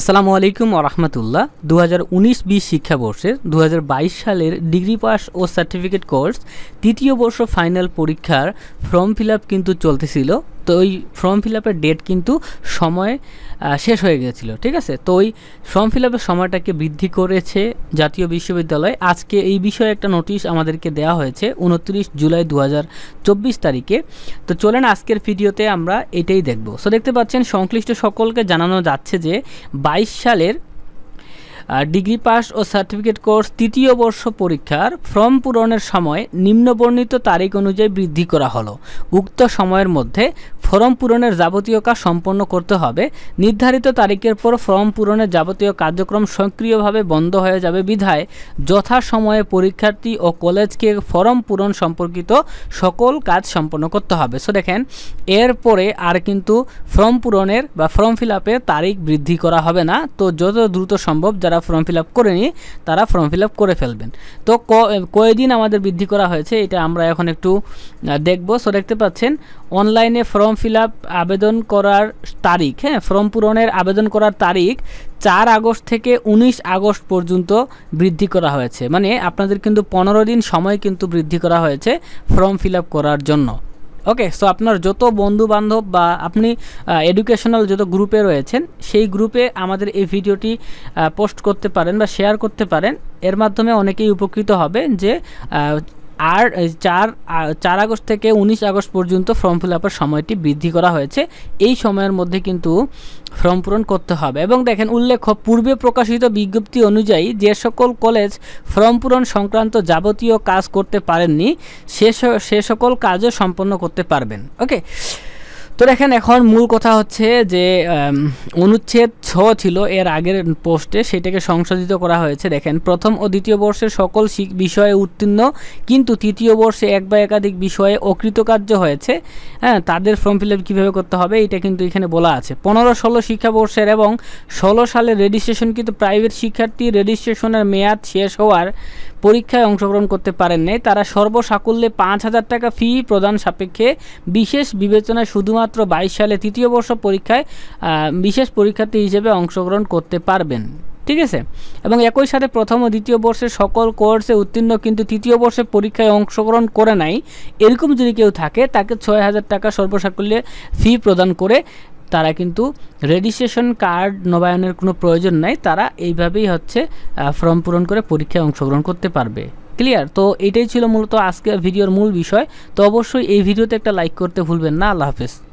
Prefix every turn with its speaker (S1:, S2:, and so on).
S1: আসসালামু আলাইকুম আরহামতুল্লাহ দু হাজার উনিশ বিশ শিক্ষাবর্ষের দু সালের ডিগ্রি পাস ও সার্টিফিকেট কোর্স তৃতীয় বর্ষ ফাইনাল পরীক্ষার ফর্ম ফিল কিন্তু চলতেছিল তো ওই ফর্ম ফিল আপের ডেট কিন্তু সময় শেষ হয়ে গেছিলো ঠিক আছে তো ওই ফর্ম ফিল আপের সময়টাকে বৃদ্ধি করেছে জাতীয় বিশ্ববিদ্যালয় আজকে এই বিষয়ে একটা নোটিশ আমাদেরকে দেওয়া হয়েছে উনত্রিশ জুলাই দু হাজার তারিখে তো চলেন আজকের ভিডিওতে আমরা এটাই দেখব সো দেখতে পাচ্ছেন সংশ্লিষ্ট সকলকে জানানো যাচ্ছে যে ২২ সালের ডিগ্রি পাস ও সার্টিফিকেট কোর্স তৃতীয় বর্ষ পরীক্ষার ফর্ম পূরণের সময় নিম্নবর্ণিত তারিখ অনুযায়ী বৃদ্ধি করা হলো উক্ত সময়ের মধ্যে ফর্ম পূরণের যাবতীয় কাজ সম্পন্ন করতে হবে নির্ধারিত তারিখের পর ফর্ম পূরণের যাবতীয় কার্যক্রম সক্রিয়ভাবে বন্ধ হয়ে যাবে বিধায় যথাসময়ে পরীক্ষার্থী ও কলেজকে ফর্ম পূরণ সম্পর্কিত সকল কাজ সম্পন্ন করতে হবে সো দেখেন এরপরে আর কিন্তু ফর্ম পূরণের বা ফর্ম ফিল তারিখ বৃদ্ধি করা হবে না তো যত দ্রুত সম্ভব যারা ফর্ম ফিল আপ করেনি তারা ফর্ম ফিল আপ করে ফেলবেন তো কয়দিন আমাদের বৃদ্ধি করা হয়েছে এটা আমরা এখন একটু দেখব সো দেখতে পাচ্ছেন অনলাইনে ফর্ম ফিল আবেদন করার তারিখ হ্যাঁ ফর্ম পূরণের আবেদন করার তারিখ চার আগস্ট থেকে ১৯ আগস্ট পর্যন্ত বৃদ্ধি করা হয়েছে মানে আপনাদের কিন্তু পনেরো দিন সময় কিন্তু বৃদ্ধি করা হয়েছে ফর্ম ফিল করার জন্য ওকে সো আপনার যত বন্ধু বান্ধব বা আপনি এডুকেশনাল যত গ্রুপে রয়েছেন সেই গ্রুপে আমাদের এই ভিডিওটি পোস্ট করতে পারেন বা শেয়ার করতে পারেন এর মাধ্যমে অনেকেই উপকৃত হবে যে আর চার চার আগস্ট থেকে উনিশ আগস্ট পর্যন্ত ফর্ম ফিল আপের সময়টি বৃদ্ধি করা হয়েছে এই সময়ের মধ্যে কিন্তু ফর্ম পূরণ করতে হবে এবং দেখেন উল্লেখ্য পূর্বে প্রকাশিত বিজ্ঞপ্তি অনুযায়ী যে সকল কলেজ ফর্ম পূরণ সংক্রান্ত যাবতীয় কাজ করতে পারেননি সে সকল কাজও সম্পন্ন করতে পারবেন ওকে তো দেখেন এখন মূল কথা হচ্ছে যে অনুচ্ছেদ ছ ছিল এর আগের পোস্টে সেটাকে সংশোধিত করা হয়েছে দেখেন প্রথম ও দ্বিতীয় বর্ষের সকল বিষয়ে উত্তীর্ণ কিন্তু তৃতীয় বর্ষে এক বা একাধিক বিষয়ে অকৃতকার্য হয়েছে হ্যাঁ তাদের ফর্ম ফিল আপ কীভাবে করতে হবে এটা কিন্তু এখানে বলা আছে পনেরো ষোলো শিক্ষাবর্ষের এবং ষোলো সালের রেজিস্ট্রেশন কিন্তু প্রাইভেট শিক্ষার্থী রেজিস্ট্রেশনের মেয়াদ শেষ হওয়ার পরীক্ষায় অংশগ্রহণ করতে পারেননি তারা সর্বসাকুল্যে পাঁচ হাজার টাকা ফি প্রদান সাপেক্ষে বিশেষ বিবেচনায় শুধুমাত্র শুধুমাত্র বাইশ সালে তৃতীয় বর্ষ পরীক্ষায় বিশেষ পরীক্ষার্থী হিসেবে অংশগ্রহণ করতে পারবেন ঠিক আছে এবং একই সাথে প্রথম ও দ্বিতীয় বর্ষের সকল কোর্সে উত্তীর্ণ কিন্তু তৃতীয় বর্ষের পরীক্ষায় অংশগ্রহণ করে নাই এরকম যদি কেউ থাকে তাকে ছয় হাজার টাকা সর্বসাকুল্যে ফি প্রদান করে তারা কিন্তু রেজিস্ট্রেশন কার্ড নবায়নের কোনো প্রয়োজন নাই তারা এইভাবেই হচ্ছে ফর্ম পূরণ করে পরীক্ষায় অংশগ্রহণ করতে পারবে ক্লিয়ার তো এটাই ছিল মূলত আজকের ভিডিওর মূল বিষয় তো অবশ্যই এই ভিডিওতে একটা লাইক করতে ভুলবেন না আল্লাহ হাফেজ